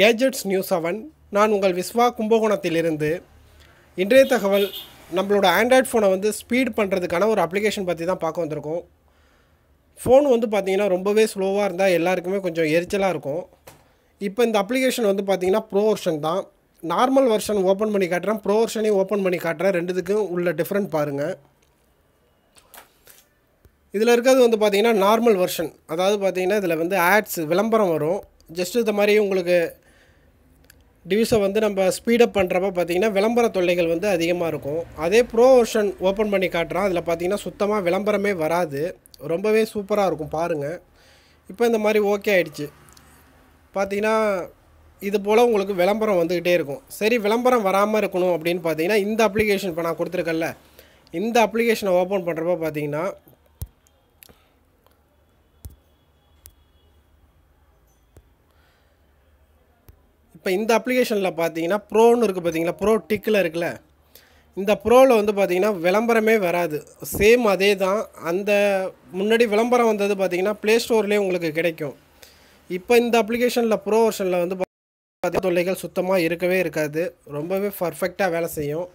gadgets news அவன் நான் உங்கள் விஸ்வா கும்பகோணத்திலிருந்து இன்றைய தகவல் நம்மளோட ஆண்ட்ராய்ட் ஃபோனை வந்து ஸ்பீட் பண்ணுறதுக்கான ஒரு அப்ளிகேஷன் பற்றி தான் பார்க்க வந்திருக்கோம் ஃபோன் வந்து பார்த்திங்கன்னா ரொம்பவே ஸ்லோவாக இருந்தால் எல்லாருக்குமே கொஞ்சம் எரிச்சலாக இருக்கும் இப்போ இந்த அப்ளிகேஷன் வந்து பார்த்திங்கன்னா ப்ரோ வர்ஷன் தான் நார்மல் வெர்ஷன் ஓப்பன் பண்ணி காட்டுறேன் ப்ரோ வெர்ஷனையும் ஓப்பன் பண்ணி காட்டுறேன் ரெண்டுத்துக்கும் உள்ள டிஃப்ரெண்ட் பாருங்கள் இதில் இருக்கிறது வந்து பார்த்திங்கன்னா நார்மல் வெர்ஷன் அதாவது பார்த்திங்கன்னா இதில் வந்து ஆட்ஸ் விளம்பரம் வரும் ஜஸ்ட் இந்த மாதிரி உங்களுக்கு டிவிஸை வந்து நம்ம ஸ்பீடப் பண்ணுறப்ப பார்த்தீங்கன்னா விளம்பர தொல்லைகள் வந்து அதிகமாக இருக்கும் அதே ப்ரோ ஓஷன் ஓப்பன் பண்ணி காட்டுறான் அதில் பார்த்திங்கன்னா சுத்தமாக விளம்பரமே வராது ரொம்பவே சூப்பராக இருக்கும் பாருங்கள் இப்போ இந்த மாதிரி ஓகே ஆகிடுச்சு பார்த்திங்கன்னா இது போல் உங்களுக்கு விளம்பரம் வந்துக்கிட்டே இருக்கும் சரி விளம்பரம் வராமல் இருக்கணும் அப்படின்னு பார்த்தீங்கன்னா இந்த அப்ளிகேஷன் இப்போ நான் கொடுத்துருக்கல இந்த அப்ளிகேஷனை ஓப்பன் பண்ணுறப்ப பார்த்தீங்கன்னா இப்போ இந்த அப்ளிகேஷனில் பார்த்தீங்கன்னா ப்ரோன்னு இருக்குது பார்த்தீங்களா ப்ரோ டிக்கில் இருக்குல்ல இந்த ப்ரோவில் வந்து பார்த்திங்கன்னா விளம்பரமே வராது சேம் அதே தான் அந்த முன்னாடி விளம்பரம் வந்தது பார்த்திங்கன்னா ப்ளே ஸ்டோர்லேயே உங்களுக்கு கிடைக்கும் இப்போ இந்த அப்ளிகேஷனில் ப்ரோ வருஷனில் வந்து பார்த்தீங்கன்னா தொல்லைகள் சுத்தமாக இருக்கவே இருக்காது ரொம்பவே பர்ஃபெக்டாக வேலை செய்யும்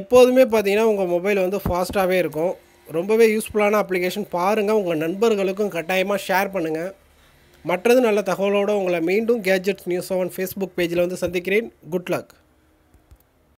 எப்போதுமே பார்த்திங்கன்னா உங்கள் மொபைல் வந்து ஃபாஸ்ட்டாகவே இருக்கும் ரொம்பவே யூஸ்ஃபுல்லான அப்ளிகேஷன் பாருங்கள் உங்கள் நண்பர்களுக்கும் கட்டாயமாக ஷேர் பண்ணுங்கள் மற்றது நல்ல தகவலோடு உங்களை மீண்டும் கேஜெட்ஸ் நியூஸ் செவன் ஃபேஸ்புக் பேஜில் வந்து சந்திக்கிறேன் குட் லக்